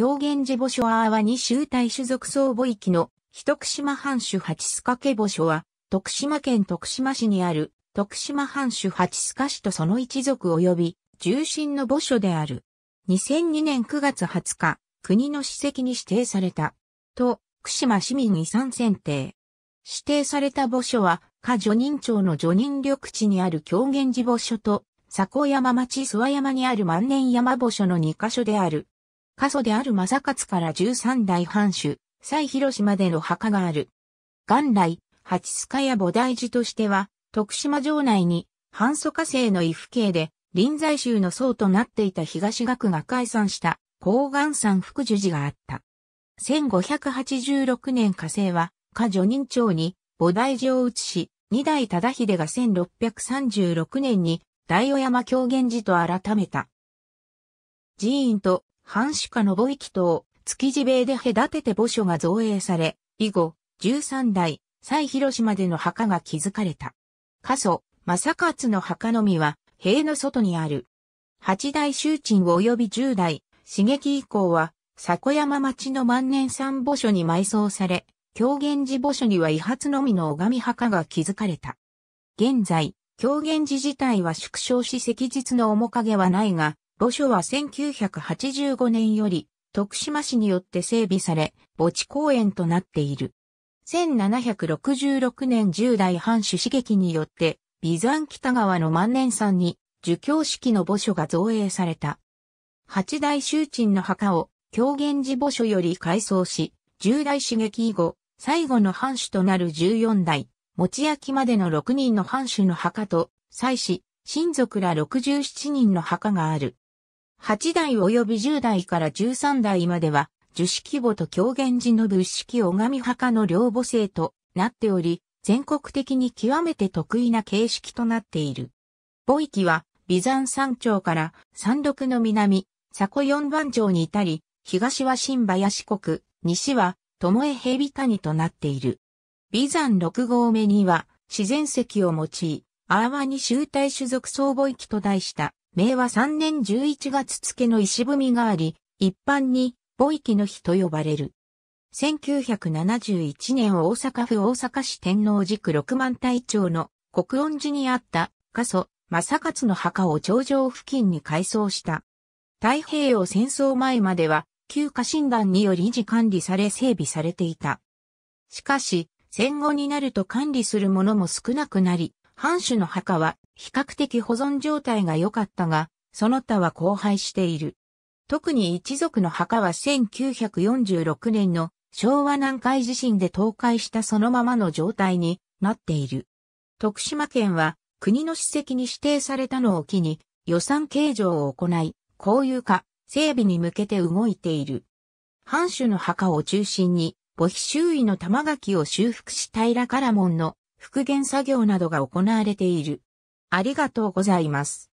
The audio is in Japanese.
狂言寺墓所アーは二州種族総母域の徳島藩主八須賀家墓所は、徳島県徳島市にある徳島藩主八須賀氏とその一族及び重臣の墓所である。2002年9月20日、国の史跡に指定された。と、福島市民遺産選定。指定された墓所は、下助人町の助人緑地にある狂言寺墓所と、佐古山町諏訪山にある万年山墓所の2カ所である。過疎である正勝から十三代藩主、西広島での墓がある。元来、八須賀や菩提寺としては、徳島城内に、半祖家政の伊父系で、臨済宗の僧となっていた東学が解散した、高岩山福寿寺があった。1586年火星は、下女人町に、菩提寺を移し、二代忠秀が1636年に、大尾山狂言寺と改めた。寺院と藩主家のい域島、築地米で隔てて墓所が造営され、以後、十三代、西広島での墓が築かれた。過疎、正勝の墓のみは、塀の外にある。八代州鎮及び十代、刺激以降は、里山町の万年山墓所に埋葬され、狂言寺墓所には遺髪のみの拝み墓が築かれた。現在、狂言寺自体は縮小し石実の面影はないが、墓所は1985年より徳島市によって整備され、墓地公園となっている。1766年10代藩主刺激によって、備山北川の万年山に、儒教式の墓所が造営された。八代州鎮の墓を、狂言寺墓所より改装し、10代刺激以後、最後の藩主となる14代、持焼きまでの6人の藩主の墓と、祭司、親族ら67人の墓がある。8代及び10代から13代までは、樹式母と狂言寺の仏式拝み墓の両母性となっており、全国的に極めて得意な形式となっている。母域は、備山山頂から山麓の南、佐古四番町に至り、東は新林国、西は巴蛇谷となっている。備山六号目には、自然石を用い、アーワに集大種族総母域と題した明和3年11月付の石踏みがあり、一般に、墓域の日と呼ばれる。1971年大阪府大阪市天王寺区六万隊町の国音寺にあった過疎正勝の墓を頂上付近に改装した。太平洋戦争前までは旧家診断により維持管理され整備されていた。しかし戦後になると管理するものも少なくなり、藩主の墓は比較的保存状態が良かったが、その他は荒廃している。特に一族の墓は1946年の昭和南海地震で倒壊したそのままの状態になっている。徳島県は国の史跡に指定されたのを機に予算計上を行い、交友化、整備に向けて動いている。藩主の墓を中心に、墓碑周囲の玉垣を修復し平から門の復元作業などが行われている。ありがとうございます。